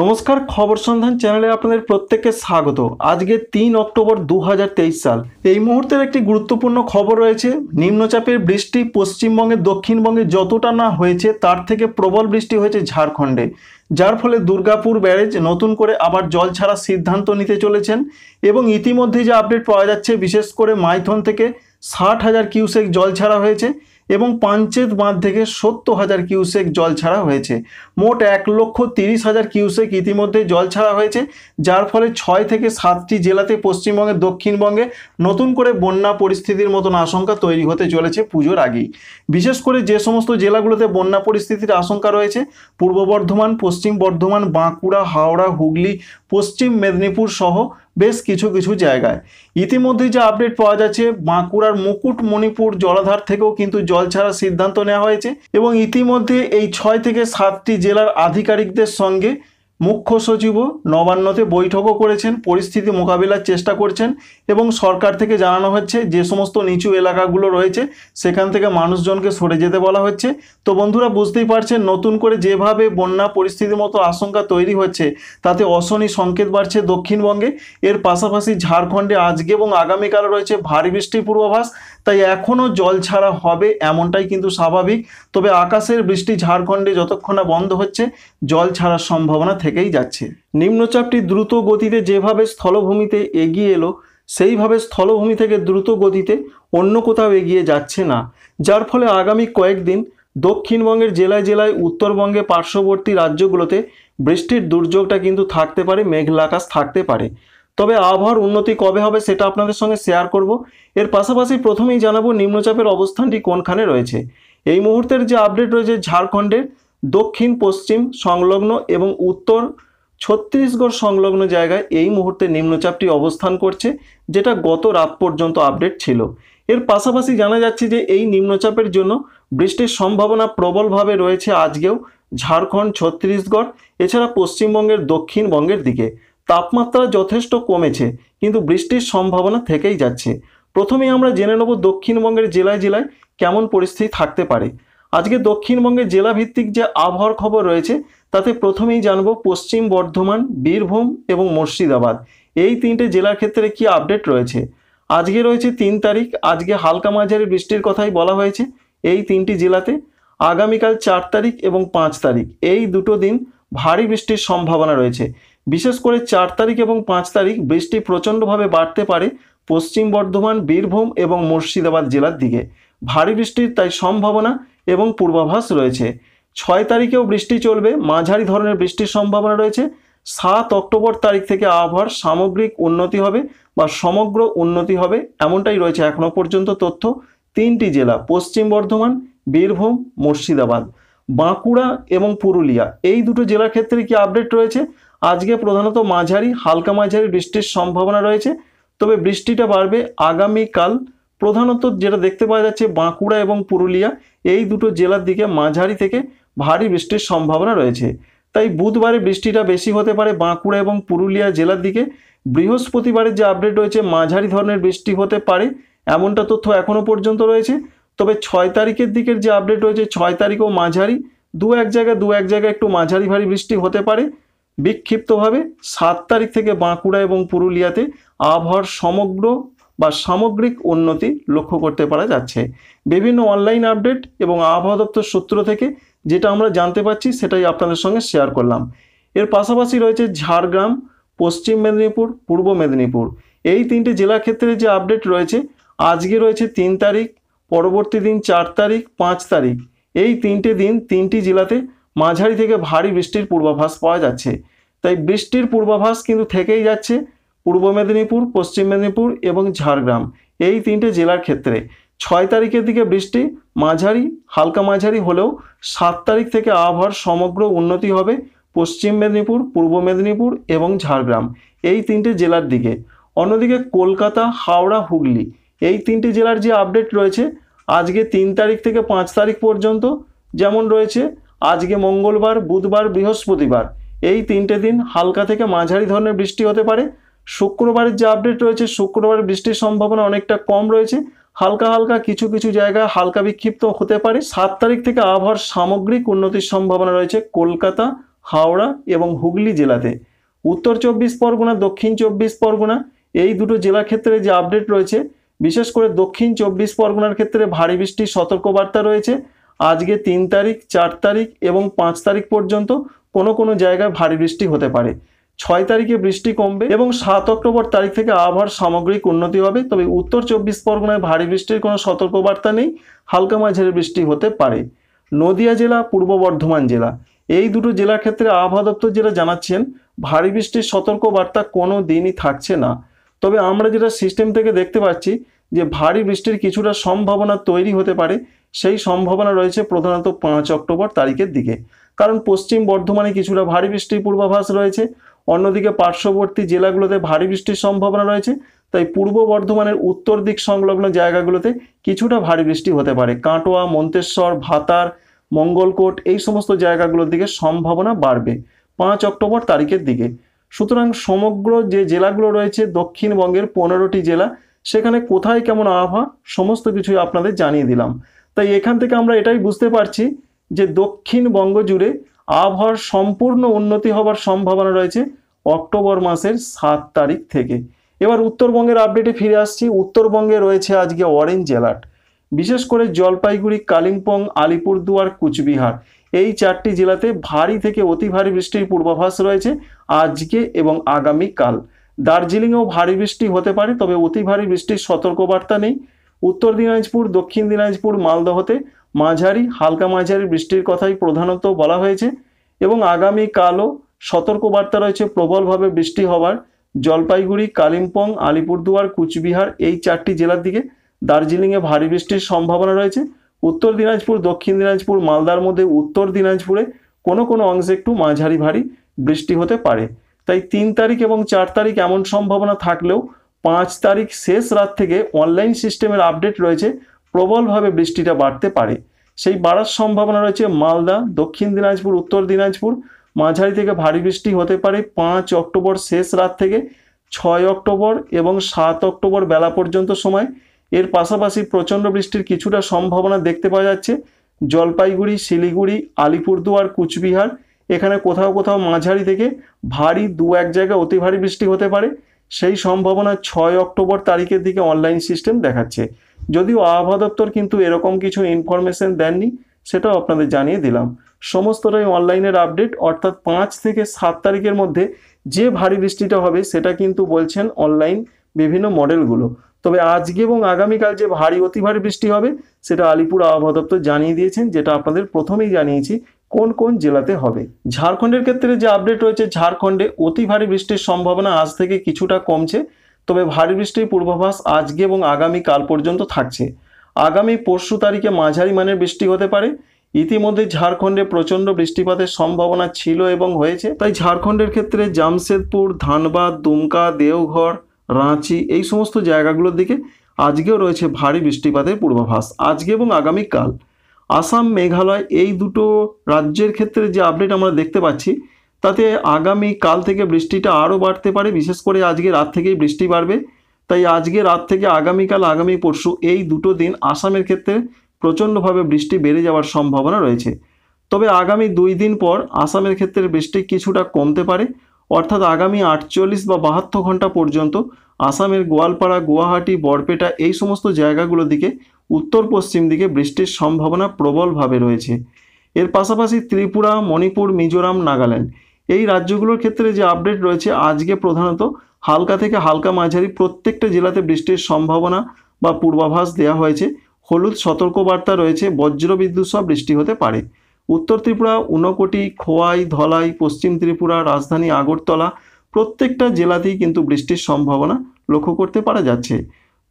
নমস্কার খবর সন্ধান চ্যানেলে আপনাদের প্রত্যেককে স্বাগত আজকে তিন অক্টোবর দু সাল এই মুহূর্তের একটি গুরুত্বপূর্ণ খবর রয়েছে নিম্নচাপের বৃষ্টি পশ্চিমবঙ্গে দক্ষিণবঙ্গে যতটা না হয়েছে তার থেকে প্রবল বৃষ্টি হয়েছে ঝাড়খণ্ডে যার ফলে দুর্গাপুর ব্যারেজ নতুন করে আবার জল ছাড়ার সিদ্ধান্ত নিতে চলেছেন এবং ইতিমধ্যে যে আপডেট পাওয়া যাচ্ছে বিশেষ করে মাইথন থেকে ষাট হাজার কিউসেক জল ছাড়া হয়েছে এবং পাঞ্চেত বাঁধ থেকে সত্তর হাজার কিউসেক জল ছাড়া হয়েছে মোট এক লক্ষ তিরিশ হাজার কিউসেক ইতিমধ্যে জল ছাড়া হয়েছে যার ফলে ছয় থেকে সাতটি জেলাতে পশ্চিমবঙ্গের দক্ষিণবঙ্গে নতুন করে বন্যা পরিস্থিতির মতন আশঙ্কা তৈরি হতে চলেছে পুজোর আগেই বিশেষ করে যে সমস্ত জেলাগুলোতে বন্যা পরিস্থিতির আশঙ্কা রয়েছে পূর্ব বর্ধমান পশ্চিম বর্ধমান বাঁকুড়া হাওড়া হুগলি পশ্চিম মেদিনীপুর সহ বেশ কিছু কিছু জায়গায় ইতিমধ্যে যে আপডেট পাওয়া যাচ্ছে বাঁকুড়ার মুকুট মণিপুর জলাধার থেকেও কিন্তু জল ছাড়ার সিদ্ধান্ত নেওয়া হয়েছে এবং ইতিমধ্যে এই ছয় থেকে সাতটি জেলার আধিকারিকদের সঙ্গে মুখ্য সচিবও নবান্নতে বৈঠকও করেছেন পরিস্থিতি মোকাবিলার চেষ্টা করছেন এবং সরকার থেকে জানানো হচ্ছে যে সমস্ত নিচু এলাকাগুলো রয়েছে সেখান থেকে মানুষজনকে সরে যেতে বলা হচ্ছে তো বন্ধুরা বুঝতেই পারছেন নতুন করে যেভাবে বন্যা পরিস্থিতির মতো আশঙ্কা তৈরি হচ্ছে তাতে অশনি সংকেত বাড়ছে দক্ষিণবঙ্গে এর পাশাপাশি ঝাড়খণ্ডে আজকে এবং আগামীকাল রয়েছে ভারী বৃষ্টির পূর্বাভাস তাই এখনও জল ছাড়া হবে এমনটাই কিন্তু স্বাভাবিক তবে আকাশের বৃষ্টি ঝাড়খণ্ডে যতক্ষণ না বন্ধ হচ্ছে জল ছাড়ার সম্ভাবনা থেকেই যাচ্ছে নিম্নচাপটি দ্রুত গতিতে যেভাবে স্থলভূমিতে এগিয়ে এলো সেইভাবে স্থলভূমি থেকে দ্রুত গতিতে অন্য কোথাও এগিয়ে যাচ্ছে না যার ফলে আগামী কয়েকদিন দক্ষিণবঙ্গের জেলায় জেলায় উত্তরবঙ্গে পার্শ্ববর্তী রাজ্যগুলোতে বৃষ্টির দুর্যোগটা কিন্তু থাকতে পারে মেঘলা আকাশ থাকতে পারে তবে আবহাওয়ার উন্নতি কবে হবে সেটা আপনাদের সঙ্গে শেয়ার করব এর পাশাপাশি প্রথমেই জানাবো নিম্নচাপের অবস্থানটি কোনখানে রয়েছে এই মুহূর্তের যে আপডেট রয়েছে ঝাড়খণ্ডের দক্ষিণ পশ্চিম সংলগ্ন এবং উত্তর ছত্তিশগড় সংলগ্ন জায়গায় এই মুহূর্তে নিম্নচাপটি অবস্থান করছে যেটা গত রাত পর্যন্ত আপডেট ছিল এর পাশাপাশি জানা যাচ্ছে যে এই নিম্নচাপের জন্য বৃষ্টির সম্ভাবনা প্রবলভাবে রয়েছে আজকেও ঝাড়খণ্ড ছত্তিশগড় এছাড়া পশ্চিমবঙ্গের দক্ষিণবঙ্গের দিকে তাপমাত্রা যথেষ্ট কমেছে কিন্তু বৃষ্টির সম্ভাবনা থেকেই যাচ্ছে প্রথমে আমরা জেনে নেব দক্ষিণবঙ্গের জেলায় জেলায় কেমন পরিস্থিতি থাকতে পারে আজকে দক্ষিণবঙ্গের জেলাভিত্তিক যে আবহাওয়ার খবর রয়েছে তাতে প্রথমেই জানব পশ্চিম বর্ধমান বীরভূম এবং মুর্শিদাবাদ এই তিনটে জেলার ক্ষেত্রে কি আপডেট রয়েছে আজকে রয়েছে তিন তারিখ আজকে হালকা মাঝারি বৃষ্টির কথাই বলা হয়েছে এই তিনটি জেলাতে আগামীকাল চার তারিখ এবং পাঁচ তারিখ এই দুটো দিন ভারী বৃষ্টির সম্ভাবনা রয়েছে বিশেষ করে চার তারিখ এবং পাঁচ তারিখ বৃষ্টি প্রচণ্ডভাবে বাড়তে পারে পশ্চিম বর্ধমান বীরভূম এবং মুর্শিদাবাদ জেলার দিকে ভারী বৃষ্টির তাই সম্ভাবনা এবং পূর্বাভাস রয়েছে ছয় তারিখেও বৃষ্টি চলবে মাঝারি ধরনের বৃষ্টির সম্ভাবনা রয়েছে সাত অক্টোবর তারিখ থেকে আবহাওয়ার সামগ্রিক উন্নতি হবে বা সমগ্র উন্নতি হবে এমনটাই রয়েছে এখনও পর্যন্ত তথ্য তিনটি জেলা পশ্চিম বর্ধমান বীরভূম মুর্শিদাবাদ বাঁকুড়া এবং পুরুলিয়া এই দুটো জেলার ক্ষেত্রে কি আপডেট রয়েছে আজকে প্রধানত মাঝারি হালকা মাঝারি বৃষ্টির সম্ভাবনা রয়েছে তবে বৃষ্টিটা বাড়বে আগামীকাল প্রধানত যেটা দেখতে পাওয়া যাচ্ছে বাঁকুড়া এবং পুরুলিয়া এই দুটো জেলার দিকে মাঝারি থেকে ভারী বৃষ্টির সম্ভাবনা রয়েছে তাই বুধবারে বৃষ্টিটা বেশি হতে পারে বাঁকুড়া এবং পুরুলিয়া জেলার দিকে বৃহস্পতিবারের যে আপডেট রয়েছে মাঝারি ধরনের বৃষ্টি হতে পারে এমনটা তথ্য এখনও পর্যন্ত রয়েছে তবে ছয় তারিখের দিকের যে আপডেট রয়েছে ছয় তারিখও মাঝারি দু এক জায়গায় দু এক জায়গায় একটু মাঝারি ভারী বৃষ্টি হতে পারে বিক্ষিপ্তভাবে সাত তারিখ থেকে বাঁকুড়া এবং পুরুলিয়াতে আবহাওয়ার সমগ্র বা সামগ্রিক উন্নতি লক্ষ্য করতে পারা যাচ্ছে বিভিন্ন অনলাইন আপডেট এবং আবহাওয়া দপ্তর সূত্র থেকে যেটা আমরা জানতে পাচ্ছি সেটাই আপনাদের সঙ্গে শেয়ার করলাম এর পাশাপাশি রয়েছে ঝাড়গ্রাম পশ্চিম মেদিনীপুর পূর্ব মেদিনীপুর এই তিনটে জেলা ক্ষেত্রে যে আপডেট রয়েছে আজকে রয়েছে তিন তারিখ পরবর্তী দিন চার তারিখ পাঁচ তারিখ এই তিনটে দিন তিনটি জেলাতে মাঝারি থেকে ভারী বৃষ্টির পূর্বাভাস পাওয়া যাচ্ছে তাই বৃষ্টির পূর্বাভাস কিন্তু থেকেই যাচ্ছে পূর্ব মেদিনীপুর পশ্চিম মেদিনীপুর এবং ঝাড়গ্রাম এই তিনটে জেলার ক্ষেত্রে ছয় তারিখের দিকে বৃষ্টি মাঝারি হালকা মাঝারি হলেও সাত তারিখ থেকে আবহাওয়ার সমগ্র উন্নতি হবে পশ্চিম মেদিনীপুর পূর্ব মেদিনীপুর এবং ঝাড়গ্রাম এই তিনটে জেলার দিকে অন্যদিকে কলকাতা হাওড়া হুগলি এই তিনটি জেলার যে আপডেট রয়েছে আজকে তিন তারিখ থেকে পাঁচ তারিখ পর্যন্ত যেমন রয়েছে আজকে মঙ্গলবার বুধবার বৃহস্পতিবার এই তিনটে দিন হালকা থেকে মাঝারি ধরনের বৃষ্টি হতে পারে শুক্রবারের যে আপডেট রয়েছে শুক্রবার বৃষ্টির সম্ভাবনা অনেকটা কম রয়েছে হালকা হালকা কিছু কিছু জায়গায় হালকা বিক্ষিপ্ত হতে পারে সাত তারিখ থেকে আবহাওয়ার সামগ্রিক উন্নতির সম্ভাবনা রয়েছে কলকাতা হাওড়া এবং হুগলি জেলাতে উত্তর চব্বিশ পরগনা দক্ষিণ চব্বিশ পরগনা এই দুটো জেলা ক্ষেত্রে যে আপডেট রয়েছে বিশেষ করে দক্ষিণ চব্বিশ পরগনার ক্ষেত্রে ভারী বৃষ্টির সতর্কবার্তা রয়েছে আজকে তিন তারিখ চার তারিখ এবং পাঁচ তারিখ পর্যন্ত কোনো কোনো জায়গায় ভারী বৃষ্টি হতে পারে ছয় তারিখে বৃষ্টি কমবে এবং সাত অক্টোবর তারিখ থেকে আবহাওয়ার সামগ্রিক উন্নতি হবে তবে উত্তর চব্বিশ পরগনায় ভারী বৃষ্টির কোনো সতর্কবার্তা নেই হালকা মাঝের বৃষ্টি হতে পারে নদিয়া জেলা পূর্ব বর্ধমান জেলা এই দুটো জেলার ক্ষেত্রে আবহাওয়া দপ্তর যেটা জানাচ্ছেন ভারী বৃষ্টির সতর্কবার্তা কোনো দিনই থাকছে না তবে আমরা যেটা সিস্টেম থেকে দেখতে পাচ্ছি যে ভারী বৃষ্টির কিছুটা সম্ভাবনা তৈরি হতে পারে সেই সম্ভাবনা রয়েছে প্রধানত পাঁচ অক্টোবর তারিখের দিকে কারণ পশ্চিম বর্ধমানে কিছুটা ভারী বৃষ্টির পূর্বাভাস রয়েছে অন্যদিকে পার্শ্ববর্তী জেলাগুলোতে ভারী বৃষ্টির সম্ভাবনা রয়েছে তাই পূর্ব বর্ধমানের উত্তর দিক সংলগ্ন জায়গাগুলোতে কিছুটা ভারী বৃষ্টি হতে পারে কাঁটোয়া মন্তেশ্বর ভাতার মঙ্গলকোট এই সমস্ত জায়গাগুলোর দিকে সম্ভাবনা বাড়বে পাঁচ অক্টোবর তারিখের দিকে সুতরাং সমগ্র যে জেলাগুলো রয়েছে দক্ষিণবঙ্গের পনেরোটি জেলা সেখানে কোথায় কেমন আবহাওয়া সমস্ত কিছুই আপনাদের জানিয়ে দিলাম তাই এখান থেকে আমরা এটাই বুঝতে পারছি যে দক্ষিণবঙ্গ জুড়ে আবহাওয়ার সম্পূর্ণ উন্নতি হবার সম্ভাবনা রয়েছে অক্টোবর মাসের সাত তারিখ থেকে এবার উত্তরবঙ্গের আপডেটে ফিরে আসছি উত্তরবঙ্গে রয়েছে আজকে অরেঞ্জ অ্যালার্ট বিশেষ করে জলপাইগুড়ি কালিম্পং আলিপুরদুয়ার কুচবিহার এই চারটি জেলাতে ভারী থেকে অতি ভারী বৃষ্টির পূর্বাভাস রয়েছে আজকে এবং আগামীকাল দার্জিলিংয়েও ভারী বৃষ্টি হতে পারে তবে অতি ভারী বৃষ্টির সতর্কবার্তা নেই উত্তর দিনাজপুর দক্ষিণ দিনাজপুর মালদহতে মাঝারি হালকা মাঝারি বৃষ্টির কথাই প্রধানত বলা হয়েছে এবং আগামী কালও সতর্কবার্তা রয়েছে প্রবলভাবে বৃষ্টি হওয়ার জলপাইগুড়ি কালিম্পং আলিপুরদুয়ার কুচবিহার এই চারটি জেলার দিকে দার্জিলিংয়ে ভারী বৃষ্টির সম্ভাবনা রয়েছে উত্তর দিনাজপুর দক্ষিণ দিনাজপুর মালদার মধ্যে উত্তর দিনাজপুরে কোনো কোনো অংশে একটু মাঝারি ভারী বৃষ্টি হতে পারে তাই তিন তারিখ এবং চার তারিখ এমন সম্ভাবনা থাকলেও পাঁচ তারিখ শেষ রাত থেকে অনলাইন সিস্টেমের আপডেট রয়েছে প্রবলভাবে বৃষ্টিটা বাড়তে পারে সেই বাড়ার সম্ভাবনা রয়েছে মালদা দক্ষিণ দিনাজপুর উত্তর দিনাজপুর মাঝারি থেকে ভারী বৃষ্টি হতে পারে পাঁচ অক্টোবর শেষ রাত থেকে ছয় অক্টোবর এবং সাত অক্টোবর বেলা পর্যন্ত সময় এর পাশাপাশি প্রচণ্ড বৃষ্টির কিছুটা সম্ভাবনা দেখতে পাওয়া যাচ্ছে জলপাইগুড়ি শিলিগুড়ি আলিপুরদুয়ার কুচবিহার এখানে কোথাও কোথাও মাঝারি থেকে ভারী দু এক জায়গায় অতি ভারী বৃষ্টি হতে পারে সেই সম্ভাবনা ছয় অক্টোবর তারিখের দিকে অনলাইন সিস্টেম দেখাচ্ছে যদিও আবহাওয়া দপ্তর কিন্তু এরকম কিছু ইনফরমেশন দেননি সেটাও আপনাদের জানিয়ে দিলাম সমস্তটাই অনলাইনের আপডেট অর্থাৎ পাঁচ থেকে সাত তারিখের মধ্যে যে ভারী বৃষ্টিটা হবে সেটা কিন্তু বলছেন অনলাইন বিভিন্ন মডেলগুলো তবে আজকে এবং আগামীকাল যে ভারী অতি ভারী বৃষ্টি হবে সেটা আলিপুর আবহাওয়া দপ্তর জানিয়ে দিয়েছেন যেটা আপনাদের প্রথমেই জানিয়েছি কোন কোন জেলাতে হবে ঝাড়খণ্ডের ক্ষেত্রে যে আপডেট রয়েছে ঝাড়খণ্ডে অতি ভারী বৃষ্টির সম্ভাবনা আজ থেকে কিছুটা কমছে তবে ভারী বৃষ্টির পূর্বাভাস আজকে এবং আগামী কাল পর্যন্ত থাকছে আগামী পরশু তারিখে মাঝারি মানের বৃষ্টি হতে পারে ইতিমধ্যে ঝাড়খণ্ডে প্রচণ্ড বৃষ্টিপাতের সম্ভাবনা ছিল এবং হয়েছে তাই ঝাড়খণ্ডের ক্ষেত্রে জামশেদপুর ধানবাদ দুমকা দেওঘর রাঁচি এই সমস্ত জায়গাগুলোর দিকে আজকেও রয়েছে ভারী বৃষ্টিপাতের পূর্বাভাস আজকে এবং আগামীকাল আসাম মেঘালয় এই দুটো রাজ্যের ক্ষেত্রে যে আপডেট আমরা দেখতে পাচ্ছি তাতে আগামী কাল থেকে বৃষ্টিটা আরও বাড়তে পারে বিশেষ করে আজকে রাত থেকেই বৃষ্টি বাড়বে তাই আজকে রাত থেকে আগামীকাল আগামী পরশু এই দুটো দিন আসামের ক্ষেত্রে প্রচণ্ডভাবে বৃষ্টি বেড়ে যাওয়ার সম্ভাবনা রয়েছে তবে আগামী দুই দিন পর আসামের ক্ষেত্রে বৃষ্টি কিছুটা কমতে পারে অর্থাৎ আগামী আটচল্লিশ বা বাহাত্তর ঘন্টা পর্যন্ত আসামের গোয়ালপাড়া গুয়াহাটি বরপেটা এই সমস্ত জায়গাগুলোর দিকে উত্তর পশ্চিম দিকে বৃষ্টির সম্ভাবনা প্রবলভাবে রয়েছে এর পাশাপাশি ত্রিপুরা মণিপুর মিজোরাম নাগাল্যান্ড এই রাজ্যগুলোর ক্ষেত্রে যে আপডেট রয়েছে আজকে প্রধানত হালকা থেকে হালকা মাঝারি প্রত্যেকটা জেলাতে বৃষ্টির সম্ভাবনা বা পূর্বাভাস দেওয়া হয়েছে হলুদ সতর্কবার্তা রয়েছে বজ্রবিদ্যুৎ সহ বৃষ্টি হতে পারে উত্তর ত্রিপুরা ঊনকোটি খোয়াই ধলাই পশ্চিম ত্রিপুরা রাজধানী আগরতলা প্রত্যেকটা জেলাতেই কিন্তু বৃষ্টির সম্ভাবনা লক্ষ্য করতে পারা যাচ্ছে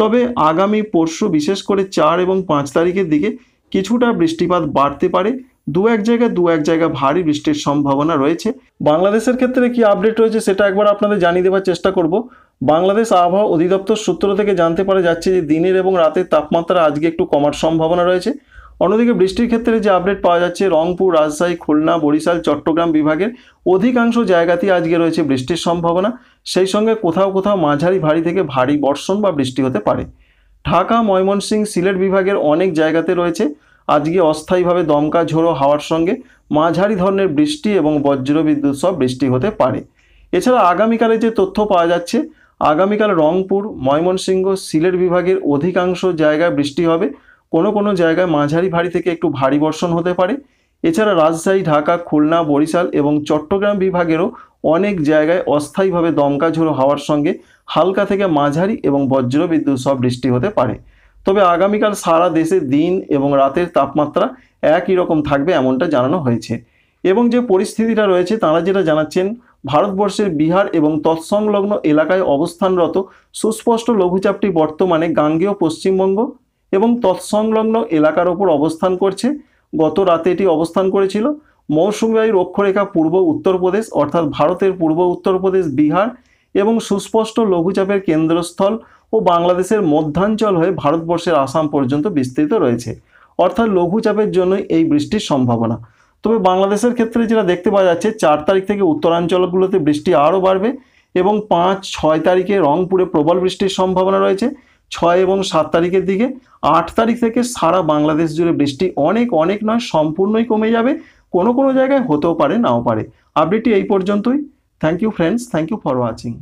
তবে আগামী পরশু বিশেষ করে চার এবং পাঁচ তারিখের দিকে কিছুটা বৃষ্টিপাত বাড়তে পারে দু এক জায়গায় দু এক জায়গায় ভারী বৃষ্টির সম্ভাবনা রয়েছে বাংলাদেশের ক্ষেত্রে কি আপডেট রয়েছে সেটা একবার আপনাদের জানিয়ে দেওয়ার চেষ্টা করব বাংলাদেশ আবহাওয়া অধিদপ্তর সূত্র থেকে জানতে পারা যাচ্ছে যে দিনের এবং রাতের তাপমাত্রা আজকে একটু কমার সম্ভাবনা রয়েছে অন্যদিকে বৃষ্টির ক্ষেত্রে যে আপডেট পাওয়া যাচ্ছে রংপুর রাজশাহী খুলনা বরিশাল চট্টগ্রাম বিভাগের অধিকাংশ জায়গাতেই আজকে রয়েছে বৃষ্টির সম্ভাবনা সেই সঙ্গে কোথাও কোথাও মাঝারি ভারী থেকে ভারী বর্ষণ বা বৃষ্টি হতে পারে ঢাকা ময়মনসিংহ সিলেট বিভাগের অনেক জায়গাতে রয়েছে আজকে অস্থায়ীভাবে দমকা ঝোড়ো হাওয়ার সঙ্গে মাঝারি ধরনের বৃষ্টি এবং বজ্রবিদ্যুৎ সব বৃষ্টি হতে পারে এছাড়া আগামীকালে যে তথ্য পাওয়া যাচ্ছে আগামীকাল রংপুর ময়মনসিংহ সিলেট বিভাগের অধিকাংশ জায়গায় বৃষ্টি হবে কোনো কোনো জায়গায় মাঝারি ভারী থেকে একটু ভারী বর্ষণ হতে পারে এছাড়া রাজশাহী ঢাকা খুলনা বরিশাল এবং চট্টগ্রাম বিভাগেরও অনেক জায়গায় অস্থায়ীভাবে দমকা ঝোড়ো হাওয়ার সঙ্গে হালকা থেকে মাঝারি এবং বজ্র বিদ্যুৎ সব বৃষ্টি হতে পারে তবে আগামীকাল সারা দেশে দিন এবং রাতের তাপমাত্রা একই রকম থাকবে এমনটা জানানো হয়েছে এবং যে পরিস্থিতিটা রয়েছে তারা যেটা জানাচ্ছেন ভারতবর্ষের বিহার এবং তৎসংলগ্ন এলাকায় অবস্থানরত সুস্পষ্ট লঘুচাপটি বর্তমানে গাঙ্গেয় পশ্চিমবঙ্গ এবং তৎসংলগ্ন এলাকার ওপর অবস্থান করছে গত রাতে এটি অবস্থান করেছিল মৌসুমী বায়ুর অক্ষরেখা পূর্ব উত্তরপ্রদেশ অর্থাৎ ভারতের পূর্ব উত্তরপ্রদেশ বিহার এবং সুস্পষ্ট লঘুচাপের কেন্দ্রস্থল ও বাংলাদেশের মধ্যাঞ্চল হয়ে ভারতবর্ষের আসাম পর্যন্ত বিস্তৃত রয়েছে অর্থাৎ লঘুচাপের জন্যই এই বৃষ্টির সম্ভাবনা তবে বাংলাদেশের ক্ষেত্রে যেটা দেখতে পাওয়া যাচ্ছে চার তারিখ থেকে উত্তরাঞ্চলগুলোতে বৃষ্টি আরও বাড়বে এবং পাঁচ ছয় তারিখে রংপুরে প্রবল বৃষ্টির সম্ভাবনা রয়েছে ছয় এবং সাত তারিখের দিকে আট তারিখ থেকে সারা বাংলাদেশ জুড়ে বৃষ্টি অনেক অনেক নয় সম্পূর্ণই কমে যাবে কোনো কোনো জায়গায় হতেও পারে নাও পারে আপডেটটি এই পর্যন্তই thank you friends thank you for watching